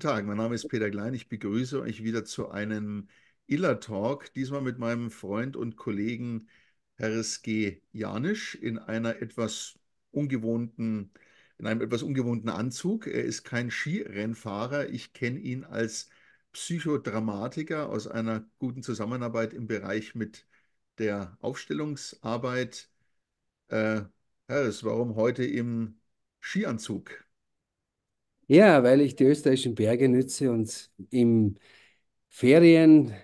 Guten Tag, mein Name ist Peter Klein. Ich begrüße euch wieder zu einem Iller Talk, diesmal mit meinem Freund und Kollegen Harris G. Janisch in einer etwas ungewohnten, in einem etwas ungewohnten Anzug. Er ist kein Skirennfahrer. Ich kenne ihn als Psychodramatiker aus einer guten Zusammenarbeit im Bereich mit der Aufstellungsarbeit. Äh, Herres, warum heute im Skianzug? Ja, weil ich die österreichischen Berge nütze und im Ferienbereich,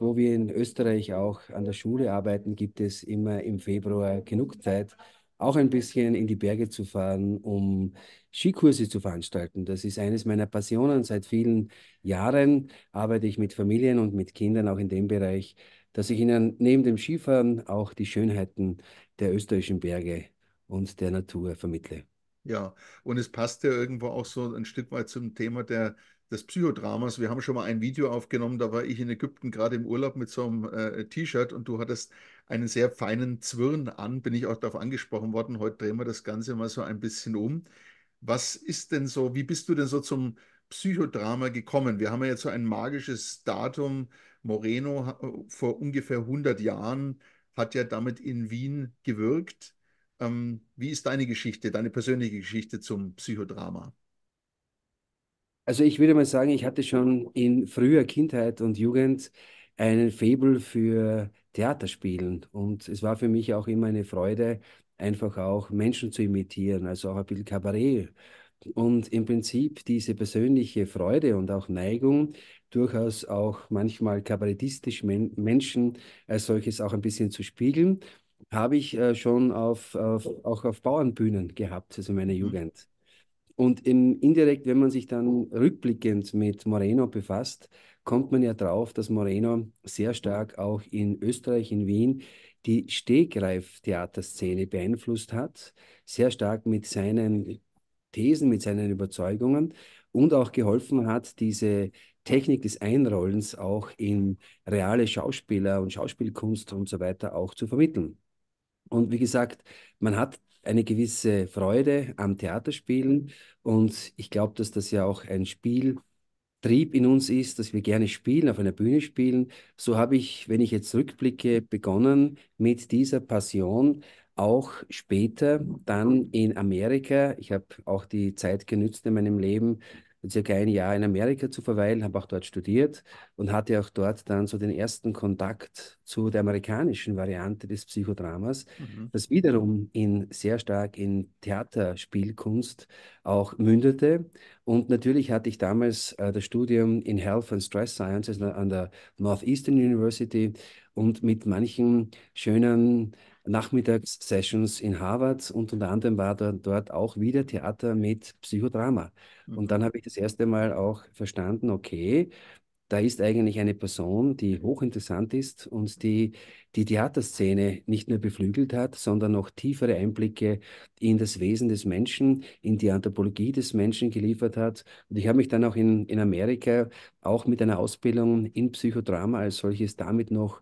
wo wir in Österreich auch an der Schule arbeiten, gibt es immer im Februar genug Zeit, auch ein bisschen in die Berge zu fahren, um Skikurse zu veranstalten. Das ist eines meiner Passionen. Seit vielen Jahren arbeite ich mit Familien und mit Kindern auch in dem Bereich, dass ich ihnen neben dem Skifahren auch die Schönheiten der österreichischen Berge und der Natur vermittle. Ja, und es passt ja irgendwo auch so ein Stück weit zum Thema der, des Psychodramas. Wir haben schon mal ein Video aufgenommen, da war ich in Ägypten gerade im Urlaub mit so einem äh, T-Shirt und du hattest einen sehr feinen Zwirn an, bin ich auch darauf angesprochen worden. Heute drehen wir das Ganze mal so ein bisschen um. Was ist denn so, wie bist du denn so zum Psychodrama gekommen? Wir haben ja jetzt so ein magisches Datum. Moreno vor ungefähr 100 Jahren hat ja damit in Wien gewirkt. Ähm, wie ist deine Geschichte, deine persönliche Geschichte zum Psychodrama? Also ich würde mal sagen, ich hatte schon in früher Kindheit und Jugend einen Faible für Theaterspielen. Und es war für mich auch immer eine Freude, einfach auch Menschen zu imitieren, also auch ein bisschen Kabarett. Und im Prinzip diese persönliche Freude und auch Neigung, durchaus auch manchmal kabarettistisch Menschen als solches auch ein bisschen zu spiegeln habe ich äh, schon auf, auf, auch auf Bauernbühnen gehabt, also in meiner mhm. Jugend. Und im, indirekt, wenn man sich dann rückblickend mit Moreno befasst, kommt man ja drauf, dass Moreno sehr stark auch in Österreich, in Wien, die Stegreif-Theaterszene beeinflusst hat, sehr stark mit seinen Thesen, mit seinen Überzeugungen und auch geholfen hat, diese Technik des Einrollens auch in reale Schauspieler und Schauspielkunst und so weiter auch zu vermitteln. Und wie gesagt, man hat eine gewisse Freude am Theaterspielen und ich glaube, dass das ja auch ein Spieltrieb in uns ist, dass wir gerne spielen, auf einer Bühne spielen. So habe ich, wenn ich jetzt rückblicke, begonnen mit dieser Passion, auch später dann in Amerika. Ich habe auch die Zeit genützt in meinem Leben, circa ein Jahr in Amerika zu verweilen, habe auch dort studiert und hatte auch dort dann so den ersten Kontakt zu der amerikanischen Variante des Psychodramas, mhm. das wiederum in sehr stark in Theaterspielkunst auch mündete. Und natürlich hatte ich damals äh, das Studium in Health and Stress Sciences an der Northeastern University und mit manchen schönen Nachmittagssessions in Harvard und unter anderem war da dort auch wieder Theater mit Psychodrama. Und mhm. dann habe ich das erste Mal auch verstanden, okay, da ist eigentlich eine Person, die hochinteressant ist und die die Theaterszene nicht nur beflügelt hat, sondern noch tiefere Einblicke in das Wesen des Menschen, in die Anthropologie des Menschen geliefert hat. Und ich habe mich dann auch in, in Amerika auch mit einer Ausbildung in Psychodrama als solches damit noch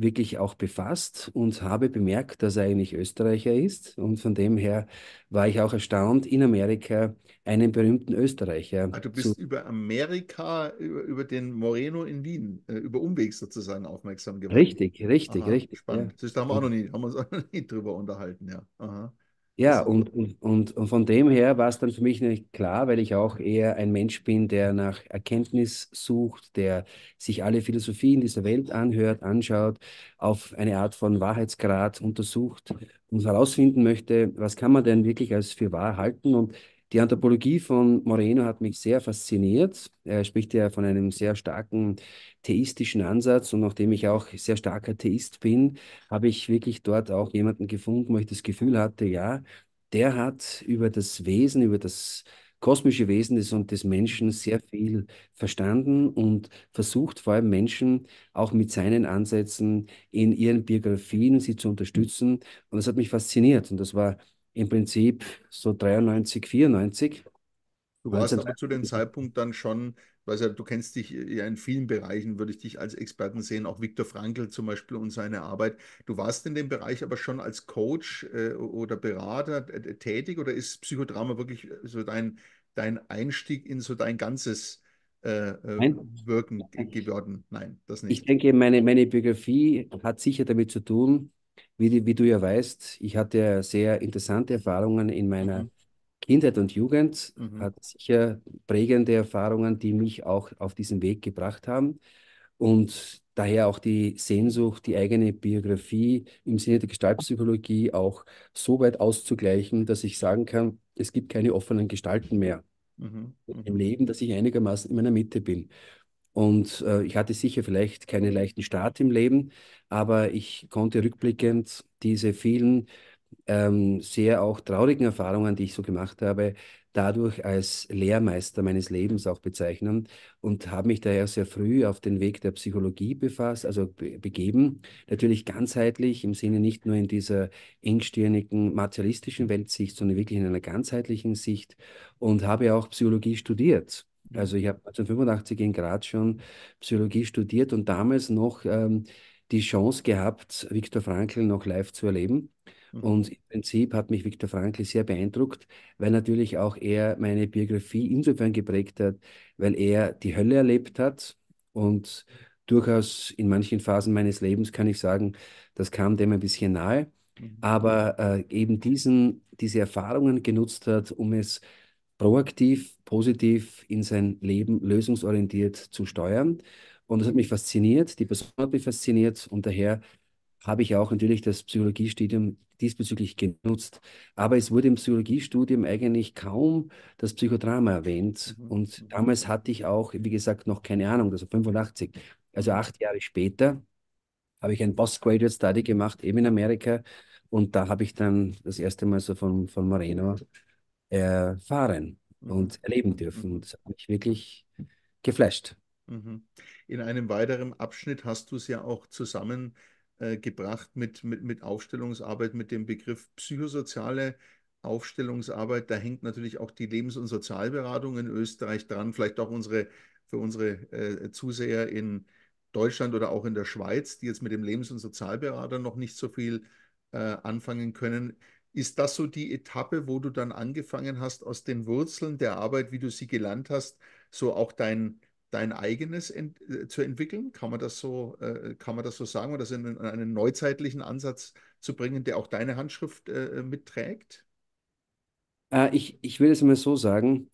wirklich auch befasst und habe bemerkt, dass er eigentlich Österreicher ist. Und von dem her war ich auch erstaunt, in Amerika einen berühmten Österreicher. Ah, du bist über Amerika, über, über, den Moreno in Wien, äh, über Umweg sozusagen aufmerksam geworden. Richtig, richtig, Aha, richtig. Spannend. Ja. Das haben wir, auch noch nie, haben wir uns auch noch nie drüber unterhalten, ja. Aha. Ja, und, und, und, und von dem her war es dann für mich nicht klar, weil ich auch eher ein Mensch bin, der nach Erkenntnis sucht, der sich alle Philosophien dieser Welt anhört, anschaut, auf eine Art von Wahrheitsgrad untersucht und herausfinden möchte, was kann man denn wirklich als für wahr halten und die Anthropologie von Moreno hat mich sehr fasziniert. Er spricht ja von einem sehr starken theistischen Ansatz und nachdem ich auch sehr starker Theist bin, habe ich wirklich dort auch jemanden gefunden, wo ich das Gefühl hatte, ja, der hat über das Wesen, über das kosmische Wesen des und des Menschen sehr viel verstanden und versucht vor allem Menschen auch mit seinen Ansätzen in ihren Biografien sie zu unterstützen. Und das hat mich fasziniert und das war im Prinzip so 93, 94. Du warst aber zu dem Zeitpunkt dann schon, also du kennst dich ja in vielen Bereichen, würde ich dich als Experten sehen, auch Viktor Frankl zum Beispiel und seine Arbeit. Du warst in dem Bereich aber schon als Coach äh, oder Berater äh, äh tätig oder ist Psychodrama wirklich äh, so dein, dein Einstieg in so dein ganzes äh, äh Wirken geworden? Nein, das nicht. Ich denke, meine, meine Biografie hat sicher damit zu tun, wie, wie du ja weißt, ich hatte sehr interessante Erfahrungen in meiner mhm. Kindheit und Jugend, mhm. hatte sicher prägende Erfahrungen, die mich auch auf diesen Weg gebracht haben. Und daher auch die Sehnsucht, die eigene Biografie im Sinne der Gestaltpsychologie auch so weit auszugleichen, dass ich sagen kann, es gibt keine offenen Gestalten mehr mhm. im mhm. Leben, dass ich einigermaßen in meiner Mitte bin. Und äh, ich hatte sicher vielleicht keinen leichten Start im Leben, aber ich konnte rückblickend diese vielen ähm, sehr auch traurigen Erfahrungen, die ich so gemacht habe, dadurch als Lehrmeister meines Lebens auch bezeichnen und habe mich daher sehr früh auf den Weg der Psychologie befasst, also be begeben. Natürlich ganzheitlich im Sinne nicht nur in dieser engstirnigen materialistischen Weltsicht, sondern wirklich in einer ganzheitlichen Sicht und habe auch Psychologie studiert also ich mhm. habe 1985 in Graz schon Psychologie studiert und damals noch ähm, die Chance gehabt, Viktor Frankl noch live zu erleben. Mhm. Und im Prinzip hat mich Viktor Frankl sehr beeindruckt, weil natürlich auch er meine Biografie insofern geprägt hat, weil er die Hölle erlebt hat und durchaus in manchen Phasen meines Lebens kann ich sagen, das kam dem ein bisschen nahe, mhm. aber äh, eben diesen, diese Erfahrungen genutzt hat, um es äh, proaktiv, positiv in sein Leben lösungsorientiert zu steuern. Und das hat mich fasziniert, die Person hat mich fasziniert und daher habe ich auch natürlich das Psychologiestudium diesbezüglich genutzt. Aber es wurde im Psychologiestudium eigentlich kaum das Psychodrama erwähnt. Mhm. Und damals hatte ich auch, wie gesagt, noch keine Ahnung, also 85, also acht Jahre später, habe ich ein Postgraduate Study gemacht, eben in Amerika. Und da habe ich dann das erste Mal so von, von Moreno erfahren mhm. und erleben dürfen. Mhm. Und das hat mich wirklich geflasht. Mhm. In einem weiteren Abschnitt hast du es ja auch zusammengebracht äh, mit, mit, mit Aufstellungsarbeit, mit dem Begriff psychosoziale Aufstellungsarbeit. Da hängt natürlich auch die Lebens- und Sozialberatung in Österreich dran, vielleicht auch unsere, für unsere äh, Zuseher in Deutschland oder auch in der Schweiz, die jetzt mit dem Lebens- und Sozialberater noch nicht so viel äh, anfangen können. Ist das so die Etappe, wo du dann angefangen hast, aus den Wurzeln der Arbeit, wie du sie gelernt hast, so auch dein, dein eigenes ent äh, zu entwickeln? Kann man das so, äh, kann man das so sagen oder das in, äh, einen neuzeitlichen Ansatz zu bringen, der auch deine Handschrift äh, äh mitträgt? Äh, ich, ich will es mal so sagen.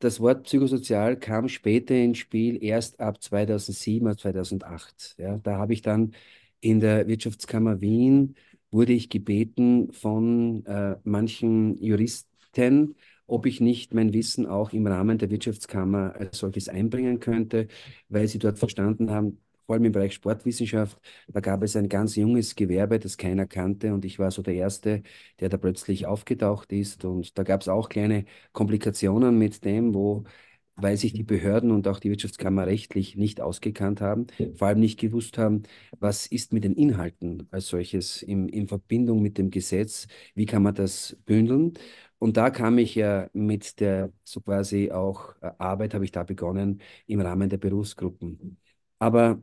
Das Wort psychosozial kam später ins Spiel, erst ab 2007, ab 2008. Ja, da habe ich dann in der Wirtschaftskammer Wien wurde ich gebeten von äh, manchen Juristen, ob ich nicht mein Wissen auch im Rahmen der Wirtschaftskammer als solches einbringen könnte, weil sie dort verstanden haben, vor allem im Bereich Sportwissenschaft, da gab es ein ganz junges Gewerbe, das keiner kannte und ich war so der Erste, der da plötzlich aufgetaucht ist und da gab es auch kleine Komplikationen mit dem, wo weil sich die mhm. Behörden und auch die Wirtschaftskammer rechtlich nicht ausgekannt haben, vor allem nicht gewusst haben, was ist mit den Inhalten als solches im, in Verbindung mit dem Gesetz, wie kann man das bündeln. Und da kam ich ja mit der so quasi auch äh, Arbeit, habe ich da begonnen im Rahmen der Berufsgruppen. Aber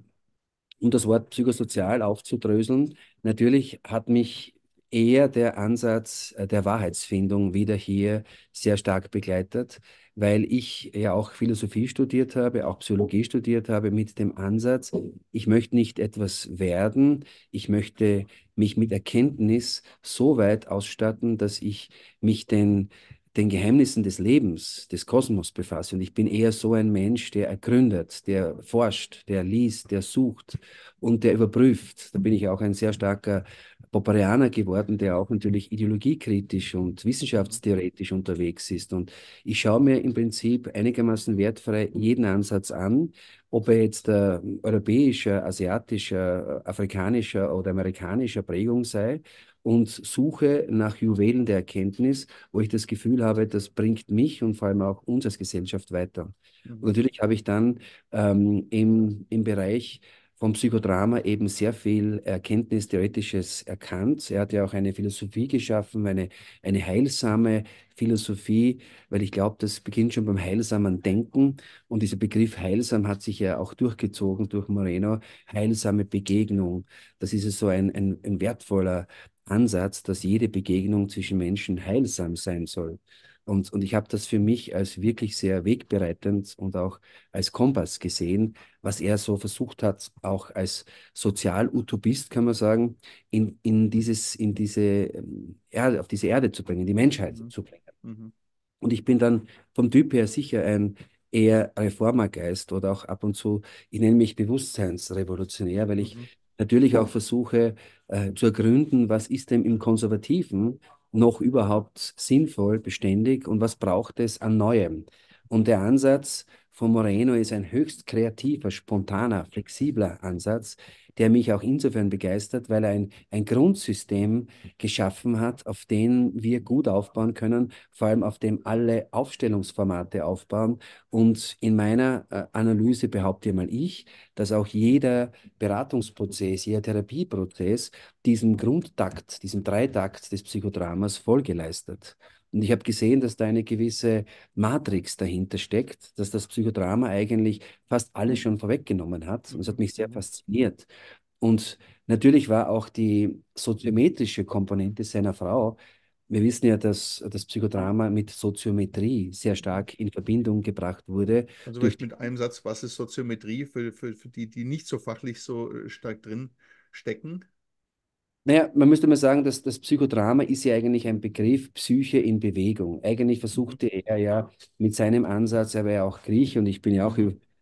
um das Wort psychosozial aufzudröseln, natürlich hat mich eher der Ansatz äh, der Wahrheitsfindung wieder hier sehr stark begleitet weil ich ja auch Philosophie studiert habe, auch Psychologie studiert habe mit dem Ansatz, ich möchte nicht etwas werden, ich möchte mich mit Erkenntnis so weit ausstatten, dass ich mich den den Geheimnissen des Lebens, des Kosmos befasse. Und ich bin eher so ein Mensch, der ergründet, der forscht, der liest, der sucht und der überprüft. Da bin ich auch ein sehr starker Popperianer geworden, der auch natürlich ideologiekritisch und wissenschaftstheoretisch unterwegs ist. Und ich schaue mir im Prinzip einigermaßen wertfrei jeden Ansatz an, ob er jetzt äh, europäischer, asiatischer, äh, afrikanischer oder amerikanischer Prägung sei und suche nach Juwelen der Erkenntnis, wo ich das Gefühl habe, das bringt mich und vor allem auch uns als Gesellschaft weiter. Und mhm. natürlich habe ich dann ähm, im, im Bereich vom Psychodrama eben sehr viel Erkenntnistheoretisches erkannt. Er hat ja auch eine Philosophie geschaffen, eine, eine heilsame Philosophie, weil ich glaube, das beginnt schon beim heilsamen Denken. Und dieser Begriff heilsam hat sich ja auch durchgezogen durch Moreno. Heilsame Begegnung, das ist so ein, ein, ein wertvoller Ansatz, dass jede Begegnung zwischen Menschen heilsam sein soll. Und, und ich habe das für mich als wirklich sehr wegbereitend und auch als Kompass gesehen, was er so versucht hat, auch als Sozialutopist, kann man sagen, in, in, dieses, in diese ähm, Erde, auf diese Erde zu bringen, die Menschheit mhm. zu bringen. Mhm. Und ich bin dann vom Typ her sicher ein eher Reformergeist oder auch ab und zu, ich nenne mich Bewusstseinsrevolutionär, weil ich mhm natürlich auch versuche äh, zu ergründen, was ist denn im Konservativen noch überhaupt sinnvoll, beständig und was braucht es an Neuem. Und der Ansatz, von Moreno ist ein höchst kreativer, spontaner, flexibler Ansatz, der mich auch insofern begeistert, weil er ein, ein Grundsystem geschaffen hat, auf dem wir gut aufbauen können, vor allem auf dem alle Aufstellungsformate aufbauen. Und in meiner äh, Analyse behaupte mal ich, dass auch jeder Beratungsprozess, jeder Therapieprozess diesem Grundtakt, diesem Dreitakt des Psychodramas Folge leistet. Und ich habe gesehen, dass da eine gewisse Matrix dahinter steckt, dass das Psychodrama eigentlich fast alles schon vorweggenommen hat. Und es hat mich sehr mhm. fasziniert. Und natürlich war auch die soziometrische Komponente seiner Frau, wir wissen ja, dass das Psychodrama mit Soziometrie sehr stark in Verbindung gebracht wurde. Also vielleicht mit einem Satz, was ist Soziometrie für, für, für die, die nicht so fachlich so äh, stark drin stecken? Naja, man müsste mal sagen, dass das Psychodrama ist ja eigentlich ein Begriff Psyche in Bewegung. Eigentlich versuchte mhm. er ja mit seinem Ansatz, er war ja auch Griech und ich bin ja auch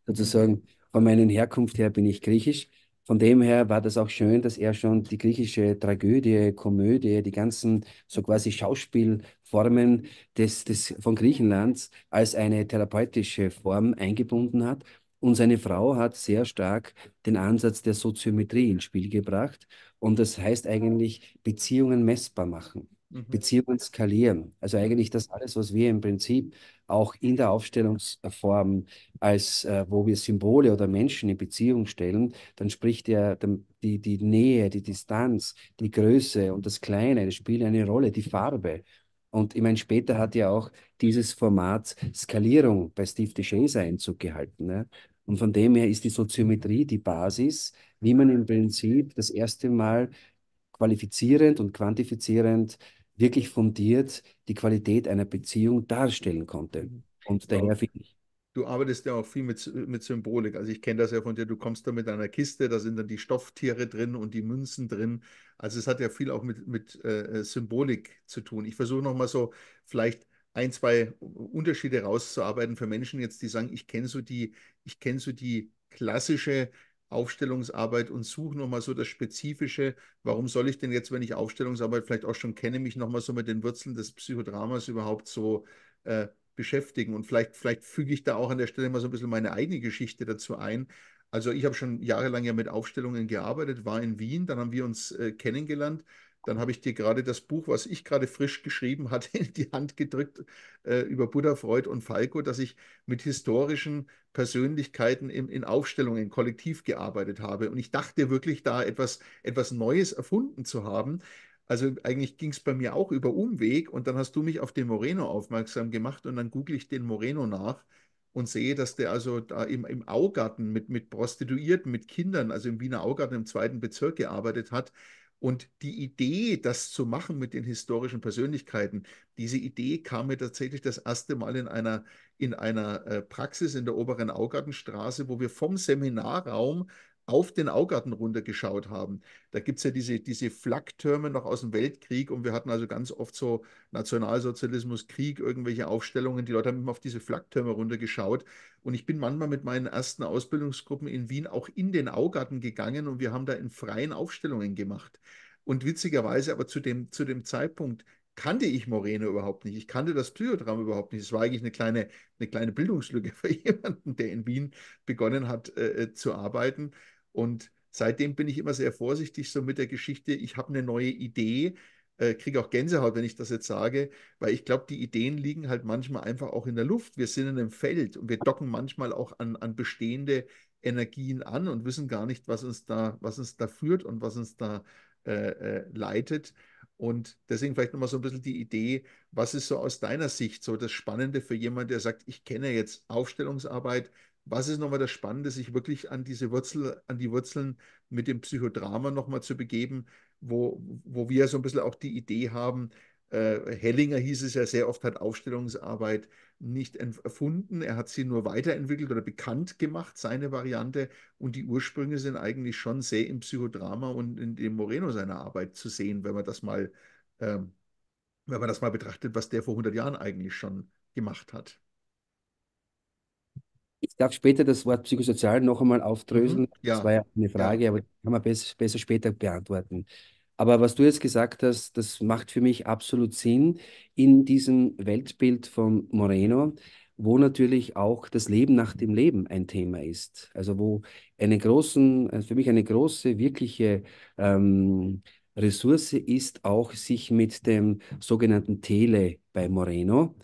sozusagen von meiner Herkunft her bin ich griechisch. Von dem her war das auch schön, dass er schon die griechische Tragödie, Komödie, die ganzen so quasi Schauspielformen des, des, von Griechenlands als eine therapeutische Form eingebunden hat und seine Frau hat sehr stark den Ansatz der Soziometrie ins Spiel gebracht. Und das heißt eigentlich Beziehungen messbar machen, mhm. Beziehungen skalieren. Also eigentlich das alles, was wir im Prinzip auch in der Aufstellungsform als, äh, wo wir Symbole oder Menschen in Beziehung stellen, dann spricht ja die, die Nähe, die Distanz, die Größe und das Kleine, das spielt eine Rolle, die Farbe. Und ich meine, später hat ja auch dieses Format Skalierung bei Steve Deschesa Einzug gehalten. Ne? Und von dem her ist die Soziometrie die Basis, wie man im Prinzip das erste Mal qualifizierend und quantifizierend wirklich fundiert die Qualität einer Beziehung darstellen konnte. Und daher finde ich, du arbeitest ja auch viel mit, mit Symbolik. Also ich kenne das ja von dir, du kommst da mit einer Kiste, da sind dann die Stofftiere drin und die Münzen drin. Also es hat ja viel auch mit, mit äh, Symbolik zu tun. Ich versuche nochmal so vielleicht ein, zwei Unterschiede rauszuarbeiten für Menschen jetzt, die sagen, ich kenne so die, ich kenne so die klassische Aufstellungsarbeit und suche nochmal so das Spezifische, warum soll ich denn jetzt, wenn ich Aufstellungsarbeit vielleicht auch schon kenne, mich nochmal so mit den Wurzeln des Psychodramas überhaupt so äh, beschäftigen. Und vielleicht, vielleicht füge ich da auch an der Stelle mal so ein bisschen meine eigene Geschichte dazu ein. Also ich habe schon jahrelang ja mit Aufstellungen gearbeitet, war in Wien, dann haben wir uns äh, kennengelernt dann habe ich dir gerade das Buch, was ich gerade frisch geschrieben hatte, in die Hand gedrückt äh, über Buddha, Freud und Falco, dass ich mit historischen Persönlichkeiten im, in Aufstellungen kollektiv gearbeitet habe. Und ich dachte wirklich, da etwas, etwas Neues erfunden zu haben. Also eigentlich ging es bei mir auch über Umweg und dann hast du mich auf den Moreno aufmerksam gemacht und dann google ich den Moreno nach und sehe, dass der also da im, im Augarten mit, mit Prostituierten, mit Kindern, also im Wiener Augarten im zweiten Bezirk gearbeitet hat. Und die Idee, das zu machen mit den historischen Persönlichkeiten, diese Idee kam mir tatsächlich das erste Mal in einer, in einer äh, Praxis in der oberen Augartenstraße, wo wir vom Seminarraum auf den Augarten runtergeschaut haben. Da gibt es ja diese, diese Flaktürme noch aus dem Weltkrieg und wir hatten also ganz oft so Nationalsozialismus, Krieg, irgendwelche Aufstellungen. Die Leute haben immer auf diese Flaktürme runtergeschaut. Und ich bin manchmal mit meinen ersten Ausbildungsgruppen in Wien auch in den Augarten gegangen und wir haben da in freien Aufstellungen gemacht. Und witzigerweise aber zu dem, zu dem Zeitpunkt kannte ich Moreno überhaupt nicht. Ich kannte das Psychodrama überhaupt nicht. Es war eigentlich eine kleine, eine kleine Bildungslücke für jemanden, der in Wien begonnen hat äh, äh zu arbeiten. Und seitdem bin ich immer sehr vorsichtig so mit der Geschichte, ich habe eine neue Idee, äh, kriege auch Gänsehaut, wenn ich das jetzt sage, weil ich glaube, die Ideen liegen halt manchmal einfach auch in der Luft. Wir sind in einem Feld und wir docken manchmal auch an, an bestehende Energien an und wissen gar nicht, was uns da, was uns da führt und was uns da äh, äh, leitet. Und deswegen vielleicht nochmal so ein bisschen die Idee, was ist so aus deiner Sicht so das Spannende für jemanden, der sagt, ich kenne jetzt Aufstellungsarbeit, was ist nochmal das Spannende, sich wirklich an diese Wurzel, an die Wurzeln mit dem Psychodrama nochmal zu begeben, wo, wo wir so ein bisschen auch die Idee haben, äh, Hellinger hieß es ja sehr oft, hat Aufstellungsarbeit nicht erfunden, er hat sie nur weiterentwickelt oder bekannt gemacht, seine Variante. Und die Ursprünge sind eigentlich schon sehr im Psychodrama und in dem Moreno seiner Arbeit zu sehen, wenn man das mal, ähm, wenn man das mal betrachtet, was der vor 100 Jahren eigentlich schon gemacht hat. Ich darf später das Wort psychosozial noch einmal aufdröseln. Mhm, ja. Das war ja eine Frage, ja. aber die kann man besser, besser später beantworten. Aber was du jetzt gesagt hast, das macht für mich absolut Sinn in diesem Weltbild von Moreno, wo natürlich auch das Leben nach dem Leben ein Thema ist. Also wo eine großen, also für mich eine große, wirkliche ähm, Ressource ist auch sich mit dem sogenannten Tele bei Moreno,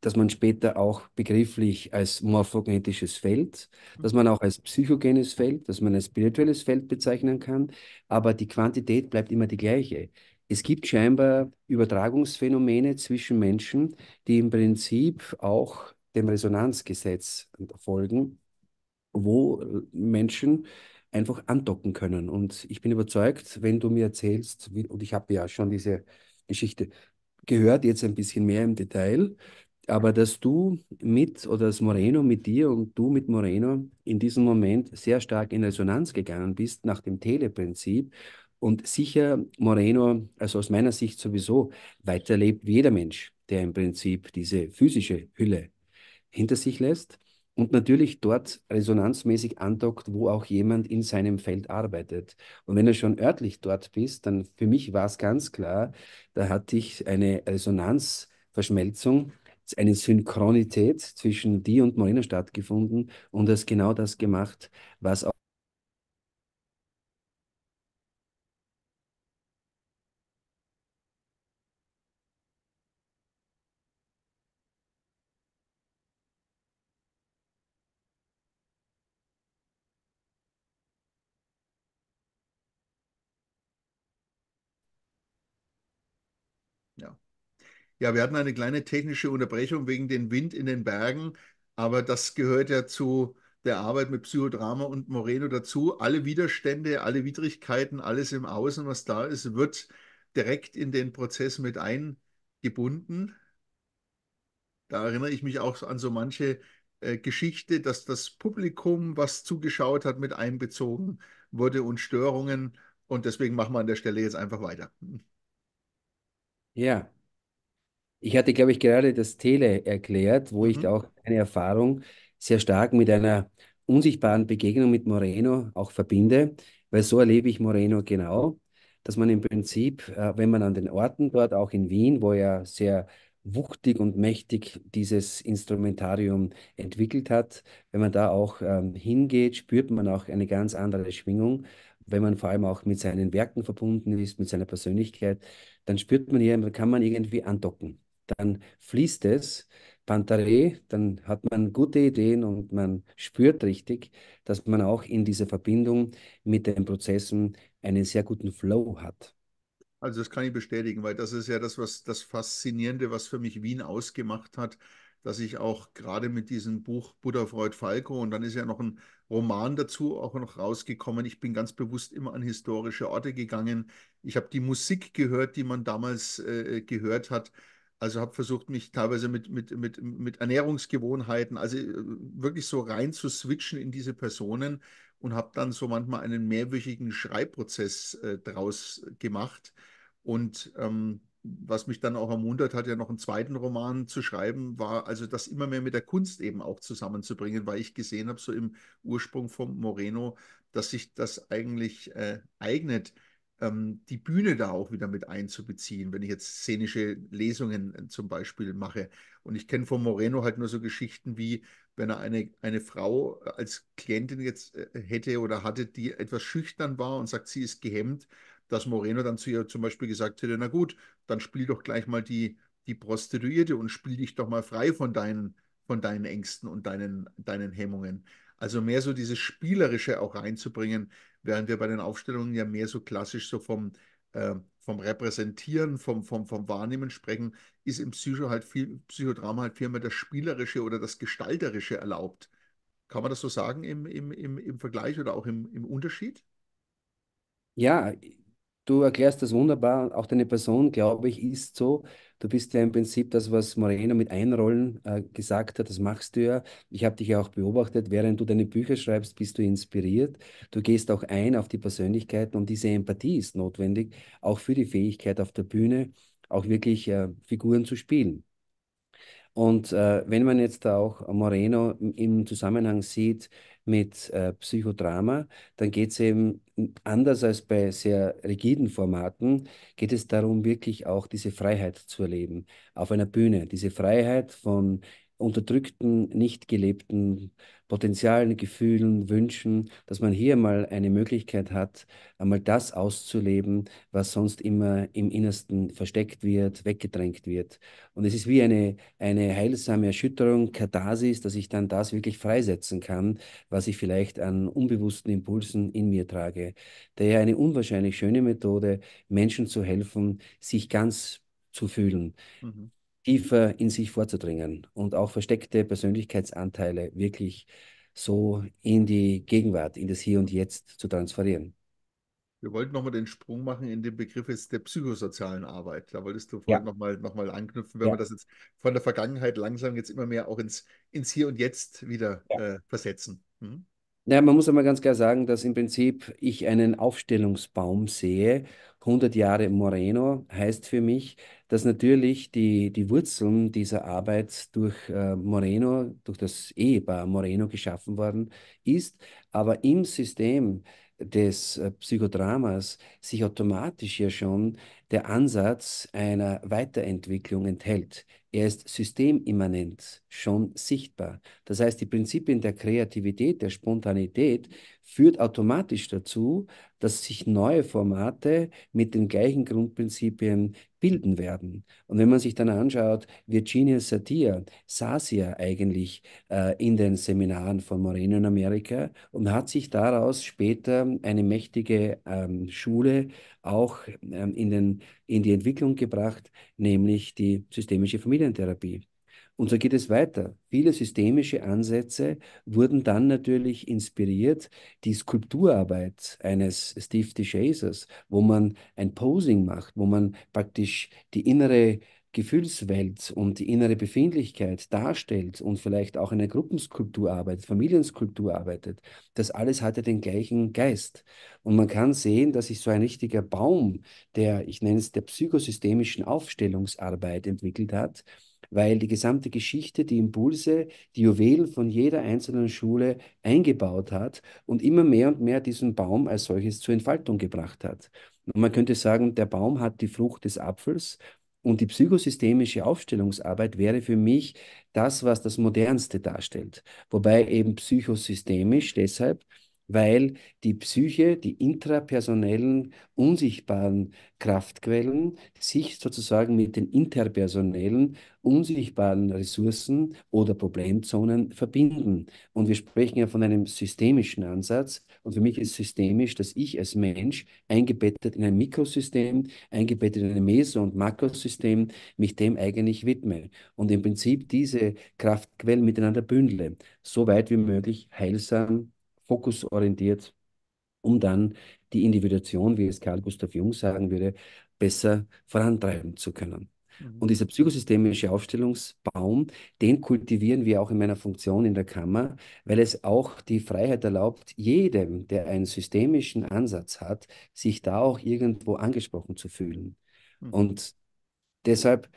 dass man später auch begrifflich als morphogenetisches Feld, dass man auch als psychogenes Feld, dass man als spirituelles Feld bezeichnen kann, aber die Quantität bleibt immer die gleiche. Es gibt scheinbar Übertragungsphänomene zwischen Menschen, die im Prinzip auch dem Resonanzgesetz folgen, wo Menschen einfach andocken können. Und ich bin überzeugt, wenn du mir erzählst, und ich habe ja schon diese Geschichte gehört, jetzt ein bisschen mehr im Detail, aber dass du mit oder das Moreno mit dir und du mit Moreno in diesem Moment sehr stark in Resonanz gegangen bist nach dem Teleprinzip und sicher Moreno, also aus meiner Sicht sowieso, weiterlebt wie jeder Mensch, der im Prinzip diese physische Hülle hinter sich lässt und natürlich dort resonanzmäßig andockt, wo auch jemand in seinem Feld arbeitet. Und wenn du schon örtlich dort bist, dann für mich war es ganz klar, da hatte ich eine Resonanzverschmelzung eine Synchronität zwischen dir und Marina stattgefunden und hast genau das gemacht, was auch Ja, wir hatten eine kleine technische Unterbrechung wegen dem Wind in den Bergen, aber das gehört ja zu der Arbeit mit Psychodrama und Moreno dazu. Alle Widerstände, alle Widrigkeiten, alles im Außen, was da ist, wird direkt in den Prozess mit eingebunden. Da erinnere ich mich auch an so manche äh, Geschichte, dass das Publikum, was zugeschaut hat, mit einbezogen wurde und Störungen. Und deswegen machen wir an der Stelle jetzt einfach weiter. Ja, ich hatte, glaube ich, gerade das Tele erklärt, wo mhm. ich auch eine Erfahrung sehr stark mit einer unsichtbaren Begegnung mit Moreno auch verbinde, weil so erlebe ich Moreno genau, dass man im Prinzip, äh, wenn man an den Orten dort, auch in Wien, wo er sehr wuchtig und mächtig dieses Instrumentarium entwickelt hat, wenn man da auch ähm, hingeht, spürt man auch eine ganz andere Schwingung. Wenn man vor allem auch mit seinen Werken verbunden ist, mit seiner Persönlichkeit, dann spürt man hier, kann man irgendwie andocken dann fließt es. Pantare, dann hat man gute Ideen und man spürt richtig, dass man auch in dieser Verbindung mit den Prozessen einen sehr guten Flow hat. Also das kann ich bestätigen, weil das ist ja das, was das Faszinierende, was für mich Wien ausgemacht hat, dass ich auch gerade mit diesem Buch Buddha Freud Falco und dann ist ja noch ein Roman dazu auch noch rausgekommen. Ich bin ganz bewusst immer an historische Orte gegangen. Ich habe die Musik gehört, die man damals äh, gehört hat. Also habe versucht, mich teilweise mit, mit, mit, mit Ernährungsgewohnheiten, also äh, wirklich so rein zu switchen in diese Personen und habe dann so manchmal einen mehrwöchigen Schreibprozess äh, draus gemacht. Und ähm, was mich dann auch ermuntert hat, ja noch einen zweiten Roman zu schreiben, war also das immer mehr mit der Kunst eben auch zusammenzubringen, weil ich gesehen habe, so im Ursprung von Moreno, dass sich das eigentlich äh, eignet ähm, die Bühne da auch wieder mit einzubeziehen, wenn ich jetzt szenische Lesungen äh, zum Beispiel mache. Und ich kenne von Moreno halt nur so Geschichten wie, wenn er eine, eine Frau äh, als Klientin jetzt äh, hätte oder hatte, die etwas schüchtern war und sagt, sie ist gehemmt, dass Moreno dann zu ihr zum Beispiel gesagt hätte, na gut, dann spiel doch gleich mal die, die Prostituierte und spiel dich doch mal frei von deinen, von deinen Ängsten und deinen, deinen Hemmungen. Also mehr so dieses Spielerische auch reinzubringen, während wir bei den Aufstellungen ja mehr so klassisch so vom, äh, vom Repräsentieren, vom, vom, vom Wahrnehmen sprechen, ist im Psycho halt viel, Psychodrama halt viel mehr das Spielerische oder das Gestalterische erlaubt. Kann man das so sagen im, im, im, im Vergleich oder auch im, im Unterschied? Ja, du erklärst das wunderbar. Auch deine Person, glaube ich, ist so. Du bist ja im Prinzip das, was Moreno mit Einrollen äh, gesagt hat, das machst du ja. Ich habe dich ja auch beobachtet, während du deine Bücher schreibst, bist du inspiriert. Du gehst auch ein auf die Persönlichkeiten und diese Empathie ist notwendig, auch für die Fähigkeit auf der Bühne auch wirklich äh, Figuren zu spielen. Und äh, wenn man jetzt auch Moreno im Zusammenhang sieht mit äh, Psychodrama, dann geht es eben anders als bei sehr rigiden Formaten, geht es darum, wirklich auch diese Freiheit zu erleben auf einer Bühne. Diese Freiheit von unterdrückten, nicht gelebten Potenzialen, Gefühlen, Wünschen, dass man hier mal eine Möglichkeit hat, einmal das auszuleben, was sonst immer im Innersten versteckt wird, weggedrängt wird. Und es ist wie eine, eine heilsame Erschütterung, Katharsis, dass ich dann das wirklich freisetzen kann, was ich vielleicht an unbewussten Impulsen in mir trage. Daher eine unwahrscheinlich schöne Methode, Menschen zu helfen, sich ganz zu fühlen. Mhm tiefer in sich vorzudringen und auch versteckte Persönlichkeitsanteile wirklich so in die Gegenwart, in das Hier und Jetzt zu transferieren. Wir wollten nochmal den Sprung machen in den Begriff jetzt der psychosozialen Arbeit. Da wolltest du vorhin ja. nochmal noch mal anknüpfen, wenn ja. wir das jetzt von der Vergangenheit langsam jetzt immer mehr auch ins, ins Hier und Jetzt wieder ja. äh, versetzen. Hm? Naja, man muss einmal ganz klar sagen, dass im Prinzip ich einen Aufstellungsbaum sehe. 100 Jahre Moreno heißt für mich, dass natürlich die, die Wurzeln dieser Arbeit durch äh, Moreno, durch das Ehepaar Moreno geschaffen worden ist, aber im System des äh, Psychodramas sich automatisch ja schon der Ansatz einer Weiterentwicklung enthält. Er ist systemimmanent schon sichtbar. Das heißt, die Prinzipien der Kreativität, der Spontanität führt automatisch dazu, dass sich neue Formate mit den gleichen Grundprinzipien bilden werden. Und wenn man sich dann anschaut, Virginia Satir saß ja eigentlich äh, in den Seminaren von Moreno in Amerika und hat sich daraus später eine mächtige ähm, Schule auch ähm, in, den, in die Entwicklung gebracht, nämlich die systemische Familientherapie. Und so geht es weiter. Viele systemische Ansätze wurden dann natürlich inspiriert. Die Skulpturarbeit eines Steve DeChasers, wo man ein Posing macht, wo man praktisch die innere Gefühlswelt und die innere Befindlichkeit darstellt und vielleicht auch eine Gruppenskulptur arbeitet, Familienskulptur arbeitet, das alles hatte den gleichen Geist. Und man kann sehen, dass sich so ein richtiger Baum der, ich nenne es der psychosystemischen Aufstellungsarbeit entwickelt hat, weil die gesamte Geschichte, die Impulse, die Juwelen von jeder einzelnen Schule eingebaut hat und immer mehr und mehr diesen Baum als solches zur Entfaltung gebracht hat. Und man könnte sagen, der Baum hat die Frucht des Apfels, und die psychosystemische Aufstellungsarbeit wäre für mich das, was das Modernste darstellt. Wobei eben psychosystemisch deshalb weil die Psyche, die intrapersonellen, unsichtbaren Kraftquellen sich sozusagen mit den interpersonellen, unsichtbaren Ressourcen oder Problemzonen verbinden. Und wir sprechen ja von einem systemischen Ansatz. Und für mich ist systemisch, dass ich als Mensch eingebettet in ein Mikrosystem, eingebettet in ein Meso- und Makrosystem, mich dem eigentlich widme und im Prinzip diese Kraftquellen miteinander bündle, so weit wie möglich heilsam fokusorientiert, um dann die Individuation, wie es Carl Gustav Jung sagen würde, besser vorantreiben zu können. Mhm. Und dieser psychosystemische Aufstellungsbaum, den kultivieren wir auch in meiner Funktion in der Kammer, weil es auch die Freiheit erlaubt, jedem, der einen systemischen Ansatz hat, sich da auch irgendwo angesprochen zu fühlen. Mhm. Und deshalb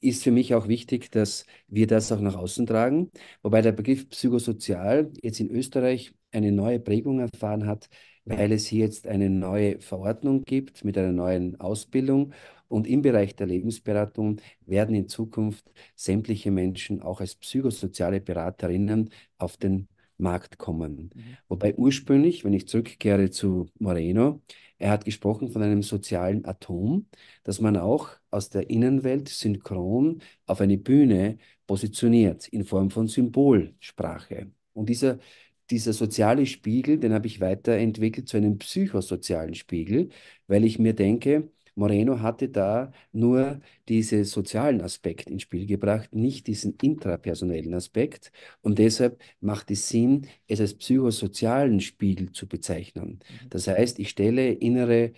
ist für mich auch wichtig, dass wir das auch nach außen tragen. Wobei der Begriff psychosozial jetzt in Österreich eine neue Prägung erfahren hat, weil es hier jetzt eine neue Verordnung gibt mit einer neuen Ausbildung. Und im Bereich der Lebensberatung werden in Zukunft sämtliche Menschen auch als psychosoziale Beraterinnen auf den Markt kommen. Mhm. Wobei ursprünglich, wenn ich zurückkehre zu Moreno, er hat gesprochen von einem sozialen Atom, das man auch aus der Innenwelt synchron auf eine Bühne positioniert in Form von Symbolsprache. Und dieser dieser soziale Spiegel, den habe ich weiterentwickelt zu einem psychosozialen Spiegel, weil ich mir denke, Moreno hatte da nur diesen sozialen Aspekt ins Spiel gebracht, nicht diesen intrapersonellen Aspekt. Und deshalb macht es Sinn, es als psychosozialen Spiegel zu bezeichnen. Mhm. Das heißt, ich stelle innere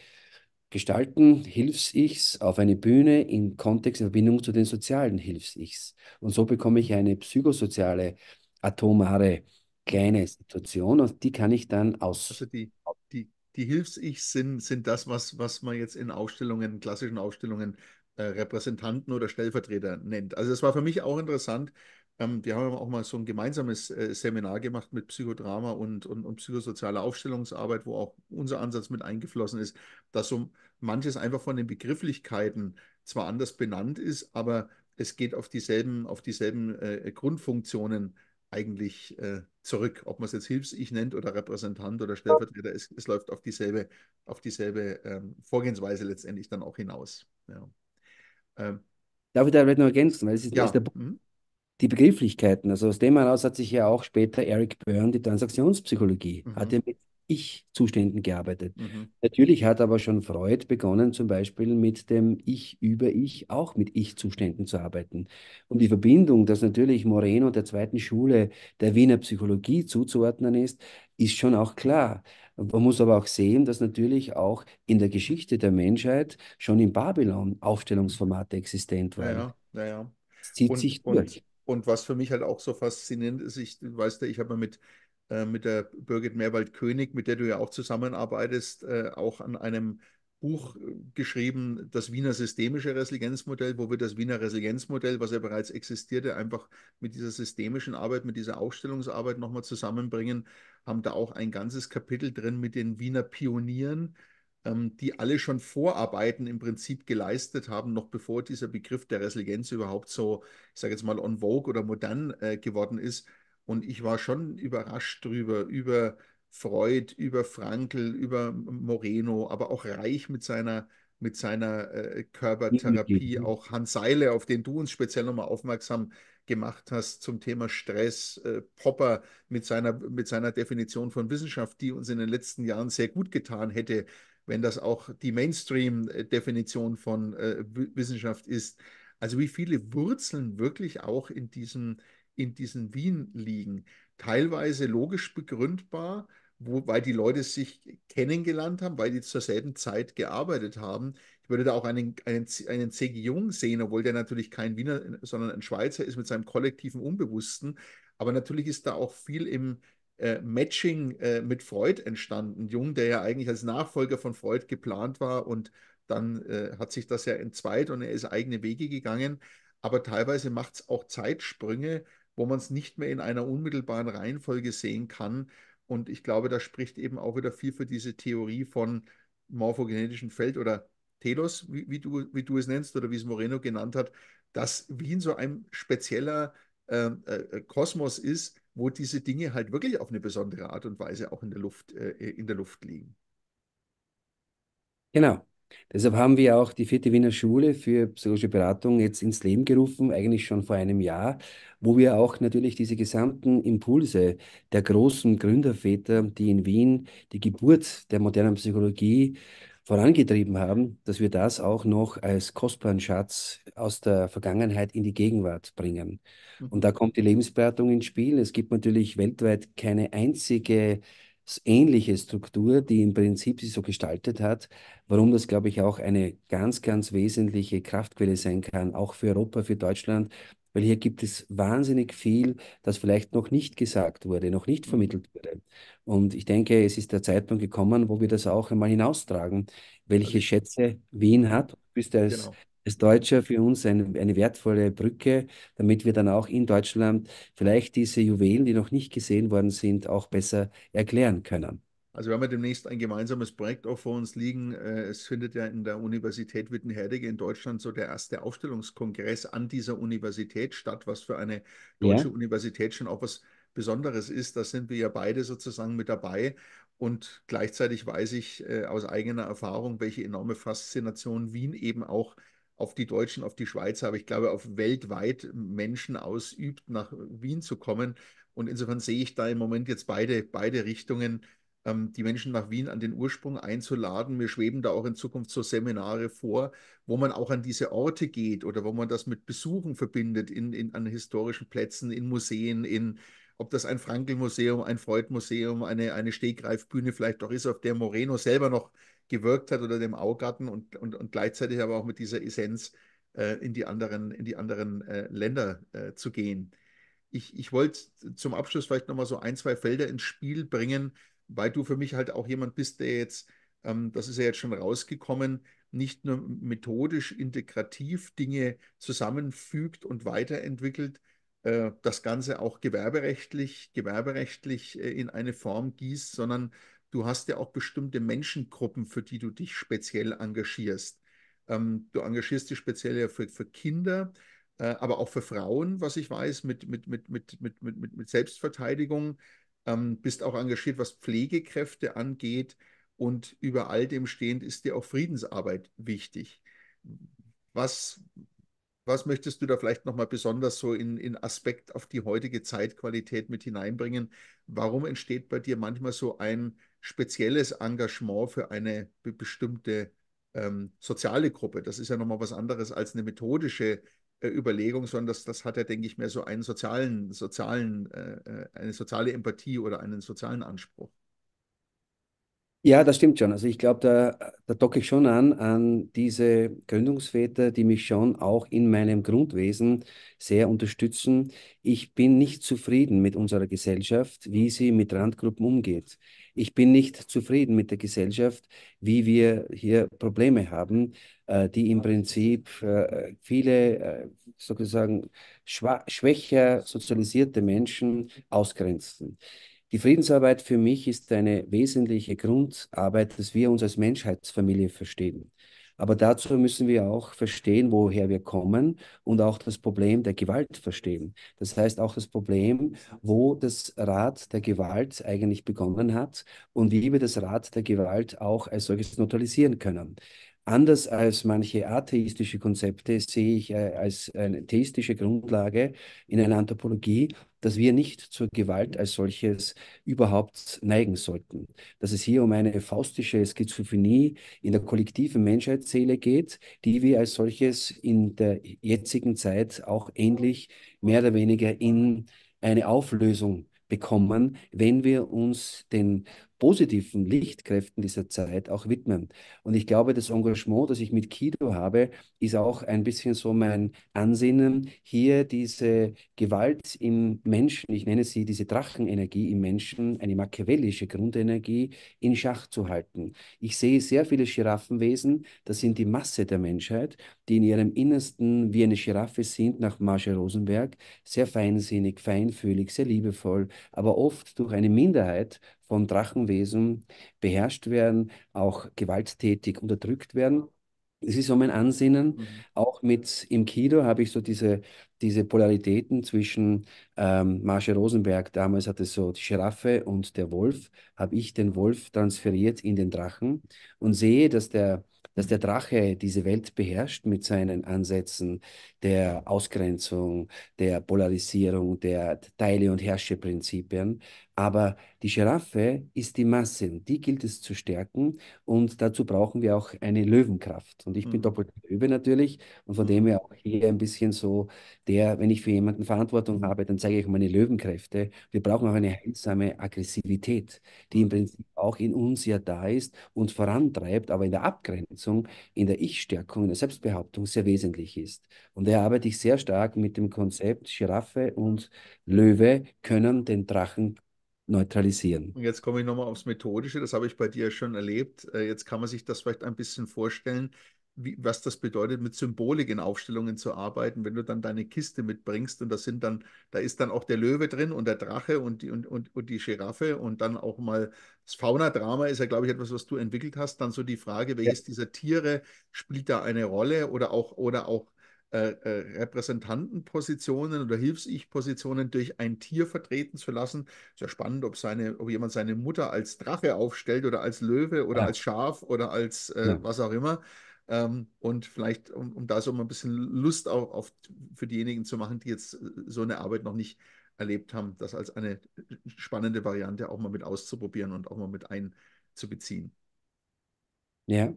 Gestalten Hilfs-Ichs auf eine Bühne im Kontext in Verbindung zu den sozialen Hilfs-Ichs. Und so bekomme ich eine psychosoziale atomare kleine Situation und die kann ich dann aus. Also die, die, die Hilfs-Ichs sind, sind das, was, was man jetzt in Ausstellungen, klassischen Ausstellungen, äh, Repräsentanten oder Stellvertreter nennt. Also das war für mich auch interessant. Ähm, wir haben auch mal so ein gemeinsames äh, Seminar gemacht mit Psychodrama und, und, und psychosozialer Aufstellungsarbeit, wo auch unser Ansatz mit eingeflossen ist, dass so manches einfach von den Begrifflichkeiten zwar anders benannt ist, aber es geht auf dieselben, auf dieselben äh, Grundfunktionen eigentlich äh, zurück. Ob man es jetzt Hilfs-Ich nennt oder Repräsentant oder Stellvertreter, es, es läuft auf dieselbe, auf dieselbe ähm, Vorgehensweise letztendlich dann auch hinaus. Ja. Ähm, Darf ich da vielleicht noch ergänzen? Weil es ist ja. der mhm. Die Begrifflichkeiten, also aus dem heraus hat sich ja auch später Eric Byrne die Transaktionspsychologie, mhm. hat ja mit ich-Zuständen gearbeitet. Mhm. Natürlich hat aber schon Freud begonnen, zum Beispiel mit dem Ich über Ich auch mit Ich-Zuständen zu arbeiten. Und die Verbindung, dass natürlich Moreno der zweiten Schule der Wiener Psychologie zuzuordnen ist, ist schon auch klar. Man muss aber auch sehen, dass natürlich auch in der Geschichte der Menschheit schon in Babylon Aufstellungsformate existent waren. Naja, naja. Es zieht und, sich durch. Und, und was für mich halt auch so faszinierend ist, ich weiß, ich habe mit äh, mit der Birgit Mehrwald-König, mit der du ja auch zusammenarbeitest, äh, auch an einem Buch äh, geschrieben, das Wiener systemische Resilienzmodell, wo wir das Wiener Resilienzmodell, was ja bereits existierte, einfach mit dieser systemischen Arbeit, mit dieser Aufstellungsarbeit nochmal zusammenbringen, haben da auch ein ganzes Kapitel drin mit den Wiener Pionieren, ähm, die alle schon Vorarbeiten im Prinzip geleistet haben, noch bevor dieser Begriff der Resilienz überhaupt so, ich sage jetzt mal, on vogue oder modern äh, geworden ist und ich war schon überrascht drüber, über Freud, über Frankl, über Moreno, aber auch Reich mit seiner, mit seiner äh, Körpertherapie, auch Hans Seile, auf den du uns speziell nochmal aufmerksam gemacht hast zum Thema Stress, äh, Popper mit seiner, mit seiner Definition von Wissenschaft, die uns in den letzten Jahren sehr gut getan hätte, wenn das auch die Mainstream-Definition von äh, Wissenschaft ist. Also wie viele Wurzeln wirklich auch in diesem, in diesen Wien liegen. Teilweise logisch begründbar, wo, weil die Leute sich kennengelernt haben, weil die zur selben Zeit gearbeitet haben. Ich würde da auch einen, einen, einen C.G. Jung sehen, obwohl der natürlich kein Wiener, sondern ein Schweizer ist mit seinem kollektiven Unbewussten. Aber natürlich ist da auch viel im äh, Matching äh, mit Freud entstanden. Jung, der ja eigentlich als Nachfolger von Freud geplant war und dann äh, hat sich das ja entzweit und er ist eigene Wege gegangen. Aber teilweise macht es auch Zeitsprünge, wo man es nicht mehr in einer unmittelbaren Reihenfolge sehen kann. Und ich glaube, das spricht eben auch wieder viel für diese Theorie von morphogenetischem Feld oder Telos, wie, wie du, wie du es nennst oder wie es Moreno genannt hat, dass Wien so ein spezieller ähm, äh, äh, Kosmos ist, wo diese Dinge halt wirklich auf eine besondere Art und Weise auch in der Luft, äh, in der Luft liegen. Genau. Deshalb haben wir auch die vierte Wiener Schule für psychologische Beratung jetzt ins Leben gerufen, eigentlich schon vor einem Jahr, wo wir auch natürlich diese gesamten Impulse der großen Gründerväter, die in Wien die Geburt der modernen Psychologie vorangetrieben haben, dass wir das auch noch als kostbaren Schatz aus der Vergangenheit in die Gegenwart bringen. Mhm. Und da kommt die Lebensberatung ins Spiel. Es gibt natürlich weltweit keine einzige ähnliche Struktur, die im Prinzip sich so gestaltet hat, warum das, glaube ich, auch eine ganz, ganz wesentliche Kraftquelle sein kann, auch für Europa, für Deutschland, weil hier gibt es wahnsinnig viel, das vielleicht noch nicht gesagt wurde, noch nicht mhm. vermittelt wurde. Und ich denke, es ist der Zeitpunkt gekommen, wo wir das auch einmal hinaustragen, welche Schätze Wien hat. Du bist als genau als Deutscher für uns eine, eine wertvolle Brücke, damit wir dann auch in Deutschland vielleicht diese Juwelen, die noch nicht gesehen worden sind, auch besser erklären können. Also wir haben ja demnächst ein gemeinsames Projekt auch vor uns liegen. Äh, es findet ja in der Universität Wittenherdecke in Deutschland so der erste Aufstellungskongress an dieser Universität statt, was für eine deutsche ja. Universität schon auch was Besonderes ist. Da sind wir ja beide sozusagen mit dabei. Und gleichzeitig weiß ich äh, aus eigener Erfahrung, welche enorme Faszination Wien eben auch äh, auf die Deutschen, auf die Schweizer, aber ich glaube, auf weltweit Menschen ausübt, nach Wien zu kommen. Und insofern sehe ich da im Moment jetzt beide, beide Richtungen, ähm, die Menschen nach Wien an den Ursprung einzuladen. Mir schweben da auch in Zukunft so Seminare vor, wo man auch an diese Orte geht oder wo man das mit Besuchen verbindet, in, in, an historischen Plätzen, in Museen, in ob das ein frankel museum ein Freud-Museum, eine, eine Stegreifbühne vielleicht doch ist, auf der Moreno selber noch gewirkt hat oder dem Augarten und, und, und gleichzeitig aber auch mit dieser Essenz äh, in die anderen, in die anderen äh, Länder äh, zu gehen. Ich, ich wollte zum Abschluss vielleicht nochmal so ein, zwei Felder ins Spiel bringen, weil du für mich halt auch jemand bist, der jetzt, ähm, das ist ja jetzt schon rausgekommen, nicht nur methodisch, integrativ Dinge zusammenfügt und weiterentwickelt, äh, das Ganze auch gewerberechtlich, gewerberechtlich äh, in eine Form gießt, sondern du hast ja auch bestimmte Menschengruppen, für die du dich speziell engagierst. Ähm, du engagierst dich speziell ja für, für Kinder, äh, aber auch für Frauen, was ich weiß, mit, mit, mit, mit, mit, mit, mit Selbstverteidigung. Ähm, bist auch engagiert, was Pflegekräfte angeht. Und über all dem stehend ist dir auch Friedensarbeit wichtig. Was, was möchtest du da vielleicht nochmal besonders so in, in Aspekt auf die heutige Zeitqualität mit hineinbringen? Warum entsteht bei dir manchmal so ein spezielles Engagement für eine bestimmte ähm, soziale Gruppe. Das ist ja nochmal was anderes als eine methodische äh, Überlegung, sondern das, das hat ja, denke ich, mehr so einen sozialen, sozialen, äh, äh eine soziale Empathie oder einen sozialen Anspruch. Ja, das stimmt schon. Also ich glaube, da, da docke ich schon an, an diese Gründungsväter, die mich schon auch in meinem Grundwesen sehr unterstützen. Ich bin nicht zufrieden mit unserer Gesellschaft, wie sie mit Randgruppen umgeht. Ich bin nicht zufrieden mit der Gesellschaft, wie wir hier Probleme haben, äh, die im Prinzip äh, viele äh, sozusagen schwächer sozialisierte Menschen ausgrenzen. Die Friedensarbeit für mich ist eine wesentliche Grundarbeit, dass wir uns als Menschheitsfamilie verstehen. Aber dazu müssen wir auch verstehen, woher wir kommen und auch das Problem der Gewalt verstehen. Das heißt auch das Problem, wo das Rad der Gewalt eigentlich begonnen hat und wie wir das Rad der Gewalt auch als solches neutralisieren können. Anders als manche atheistische Konzepte sehe ich äh, als eine theistische Grundlage in einer Anthropologie, dass wir nicht zur Gewalt als solches überhaupt neigen sollten. Dass es hier um eine faustische Schizophrenie in der kollektiven Menschheitsseele geht, die wir als solches in der jetzigen Zeit auch ähnlich mehr oder weniger in eine Auflösung bekommen, wenn wir uns den positiven Lichtkräften dieser Zeit auch widmen. Und ich glaube, das Engagement, das ich mit Kido habe, ist auch ein bisschen so mein Ansinnen, hier diese Gewalt im Menschen, ich nenne sie diese Drachenenergie im Menschen, eine machiavellische Grundenergie, in Schach zu halten. Ich sehe sehr viele Giraffenwesen, das sind die Masse der Menschheit, die in ihrem Innersten wie eine Giraffe sind, nach Marshall Rosenberg, sehr feinsinnig, feinfühlig, sehr liebevoll, aber oft durch eine Minderheit von Drachenwesen beherrscht werden, auch gewalttätig unterdrückt werden. Es ist so mein Ansinnen. Mhm. Auch mit im Kido habe ich so diese, diese Polaritäten zwischen ähm, Marsha Rosenberg, damals hatte so die Giraffe und der Wolf, habe ich den Wolf transferiert in den Drachen und sehe, dass der, dass der Drache diese Welt beherrscht mit seinen Ansätzen der Ausgrenzung, der Polarisierung, der Teile- und Herrscheprinzipien. Aber die Giraffe ist die Masse und die gilt es zu stärken. Und dazu brauchen wir auch eine Löwenkraft. Und ich mhm. bin doppelt Löwe natürlich und von dem mhm. her auch hier ein bisschen so der, wenn ich für jemanden Verantwortung habe, dann zeige ich meine Löwenkräfte. Wir brauchen auch eine heilsame Aggressivität, die im mhm. Prinzip auch in uns ja da ist und vorantreibt, aber in der Abgrenzung, in der Ich-Stärkung, in der Selbstbehauptung sehr wesentlich ist. Und da arbeite ich sehr stark mit dem Konzept Giraffe und Löwe können den Drachen neutralisieren. Und jetzt komme ich nochmal aufs Methodische, das habe ich bei dir schon erlebt. Äh, jetzt kann man sich das vielleicht ein bisschen vorstellen, wie, was das bedeutet, mit Symbolik in Aufstellungen zu arbeiten, wenn du dann deine Kiste mitbringst und das sind dann, da ist dann auch der Löwe drin und der Drache und die, und, und, und die Giraffe und dann auch mal das Fauna-Drama ist ja, glaube ich, etwas, was du entwickelt hast. Dann so die Frage, welches ja. dieser Tiere spielt da eine Rolle oder auch, oder auch äh, äh, Repräsentantenpositionen oder Hilfs-Ich-Positionen durch ein Tier vertreten zu lassen. Ist ja spannend, ob, seine, ob jemand seine Mutter als Drache aufstellt oder als Löwe oder ja. als Schaf oder als äh, ja. was auch immer. Ähm, und vielleicht, um, um, da so mal ein bisschen Lust auch auf, für diejenigen zu machen, die jetzt äh, so eine Arbeit noch nicht erlebt haben, das als eine äh, spannende Variante auch mal mit auszuprobieren und auch mal mit einzubeziehen. Ja.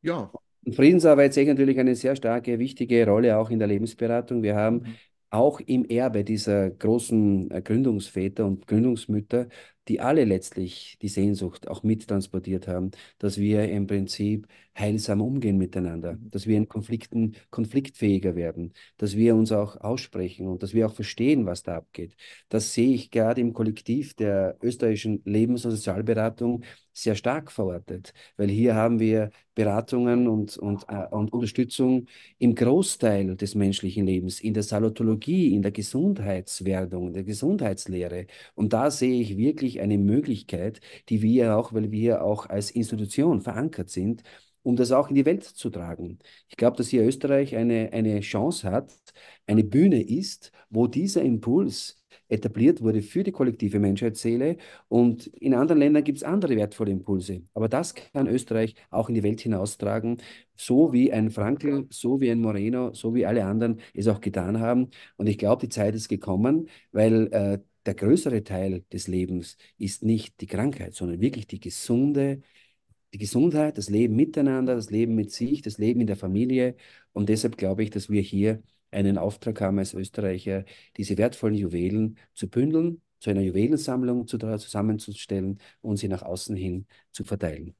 Ja, und Friedensarbeit sehe ich natürlich eine sehr starke, wichtige Rolle auch in der Lebensberatung. Wir haben mhm. auch im Erbe dieser großen äh, Gründungsväter und Gründungsmütter die alle letztlich die Sehnsucht auch mittransportiert haben, dass wir im Prinzip heilsam umgehen miteinander, mhm. dass wir in Konflikten konfliktfähiger werden, dass wir uns auch aussprechen und dass wir auch verstehen, was da abgeht. Das sehe ich gerade im Kollektiv der österreichischen Lebens- und Sozialberatung sehr stark verortet, weil hier haben wir Beratungen und, und, äh, und Unterstützung im Großteil des menschlichen Lebens, in der Salutologie, in der Gesundheitswerdung, in der Gesundheitslehre. Und da sehe ich wirklich wirklich eine Möglichkeit, die wir auch, weil wir auch als Institution verankert sind, um das auch in die Welt zu tragen. Ich glaube, dass hier Österreich eine, eine Chance hat, eine Bühne ist, wo dieser Impuls etabliert wurde für die kollektive Menschheitsseele und in anderen Ländern gibt es andere wertvolle Impulse. Aber das kann Österreich auch in die Welt hinaustragen, so wie ein Frankl, so wie ein Moreno, so wie alle anderen es auch getan haben. Und ich glaube, die Zeit ist gekommen, weil äh, der größere Teil des Lebens ist nicht die Krankheit, sondern wirklich die gesunde, die Gesundheit, das Leben miteinander, das Leben mit sich, das Leben in der Familie. Und deshalb glaube ich, dass wir hier einen Auftrag haben als Österreicher, diese wertvollen Juwelen zu bündeln, zu einer Juwelensammlung zu, zusammenzustellen und sie nach außen hin zu verteilen.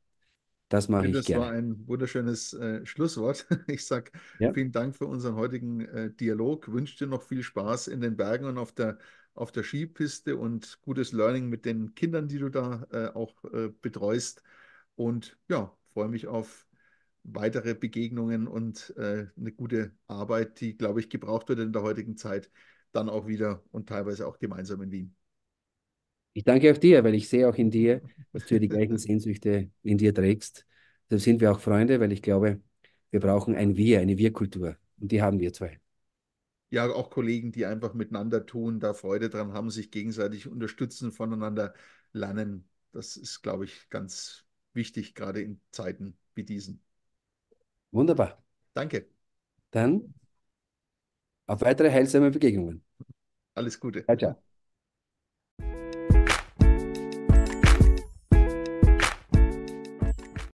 Das mache ich, ich das gerne. Das war ein wunderschönes äh, Schlusswort. Ich sage ja. vielen Dank für unseren heutigen äh, Dialog. Wünsche dir noch viel Spaß in den Bergen und auf der auf der Skipiste und gutes Learning mit den Kindern, die du da äh, auch äh, betreust. Und ja, freue mich auf weitere Begegnungen und äh, eine gute Arbeit, die, glaube ich, gebraucht wird in der heutigen Zeit, dann auch wieder und teilweise auch gemeinsam in Wien. Ich danke auch dir, weil ich sehe auch in dir, dass du die gleichen Sehnsüchte in dir trägst. Deshalb sind wir auch Freunde, weil ich glaube, wir brauchen ein Wir, eine Wir-Kultur. Und die haben wir zwei ja auch Kollegen, die einfach miteinander tun, da Freude dran haben, sich gegenseitig unterstützen, voneinander lernen. Das ist, glaube ich, ganz wichtig, gerade in Zeiten wie diesen. Wunderbar. Danke. Dann auf weitere heilsame Begegnungen. Alles Gute. Ja, ciao.